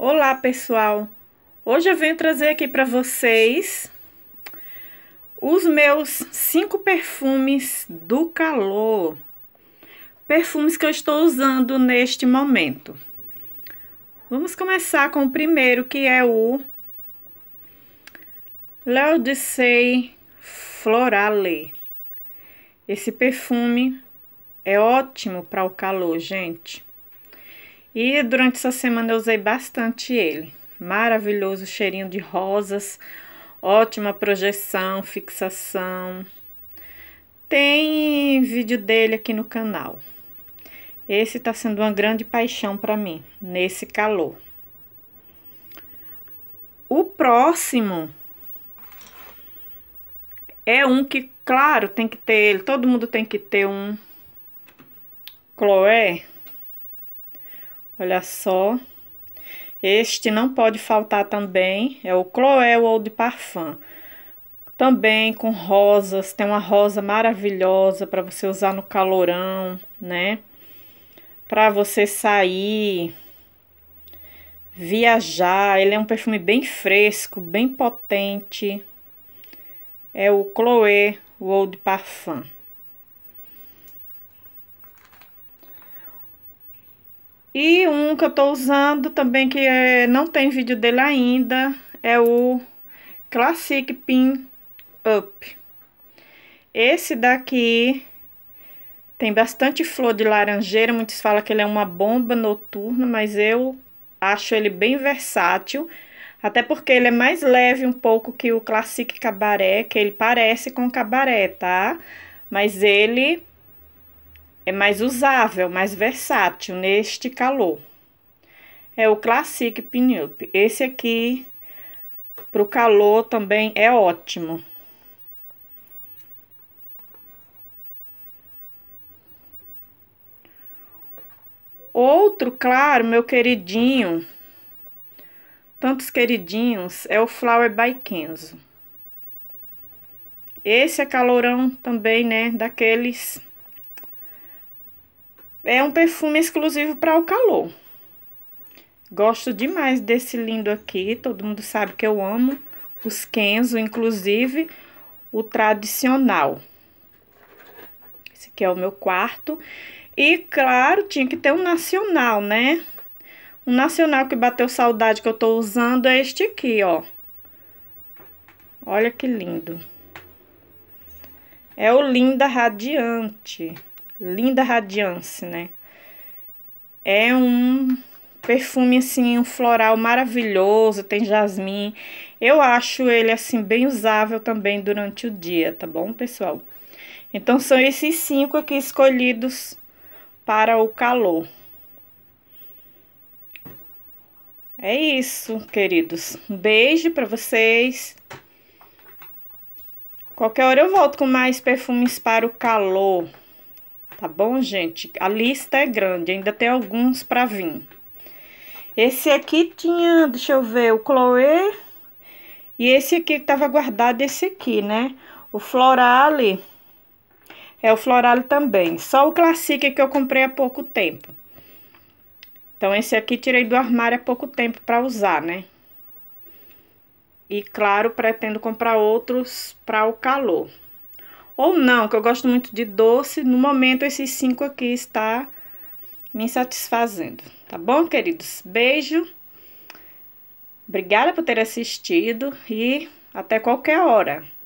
Olá, pessoal. Hoje eu venho trazer aqui para vocês os meus cinco perfumes do calor. Perfumes que eu estou usando neste momento. Vamos começar com o primeiro, que é o L'Odyssée Florale. Esse perfume é ótimo para o calor, gente. E durante essa semana eu usei bastante ele. Maravilhoso cheirinho de rosas, ótima projeção, fixação. Tem vídeo dele aqui no canal. Esse está sendo uma grande paixão para mim, nesse calor. O próximo é um que, claro, tem que ter ele. Todo mundo tem que ter um Chloé Olha só. Este não pode faltar também, é o Cloel Old Parfum. Também com rosas, tem uma rosa maravilhosa para você usar no calorão, né? Para você sair, viajar. Ele é um perfume bem fresco, bem potente. É o Chloé Old Parfum. E um que eu tô usando também, que é, não tem vídeo dele ainda, é o Classic Pin Up. Esse daqui tem bastante flor de laranjeira, muitos falam que ele é uma bomba noturna, mas eu acho ele bem versátil, até porque ele é mais leve um pouco que o Classic Cabaré, que ele parece com cabaré, tá? Mas ele é mais usável, mais versátil neste calor. É o Classic Pinup. Esse aqui, para o calor, também é ótimo. Outro, claro, meu queridinho, tantos queridinhos, é o Flower by Kenzo. Esse é calorão também, né, daqueles é um perfume exclusivo para o calor. Gosto demais desse lindo aqui, todo mundo sabe que eu amo os Kenzo, inclusive o tradicional. Esse aqui é o meu quarto. E, claro, tinha que ter um nacional, né? Um nacional que bateu saudade que eu tô usando é este aqui, ó. Olha que lindo. É o Linda Radiante. Linda Radiance, né? É um perfume assim, um floral maravilhoso, tem jasmim. Eu acho ele assim bem usável também durante o dia, tá bom, pessoal? Então são esses cinco aqui escolhidos para o calor. É isso, queridos. Um beijo para vocês. Qualquer hora eu volto com mais perfumes para o calor tá bom, gente? A lista é grande, ainda tem alguns para vir. Esse aqui tinha, deixa eu ver, o Chloe e esse aqui que tava guardado, esse aqui, né? O Florale, é o Florale também, só o Classique que eu comprei há pouco tempo. Então, esse aqui tirei do armário há pouco tempo para usar, né? E, claro, pretendo comprar outros para o calor ou não, que eu gosto muito de doce. No momento, esses cinco aqui está me satisfazendo, tá bom, queridos? Beijo. Obrigada por ter assistido e até qualquer hora.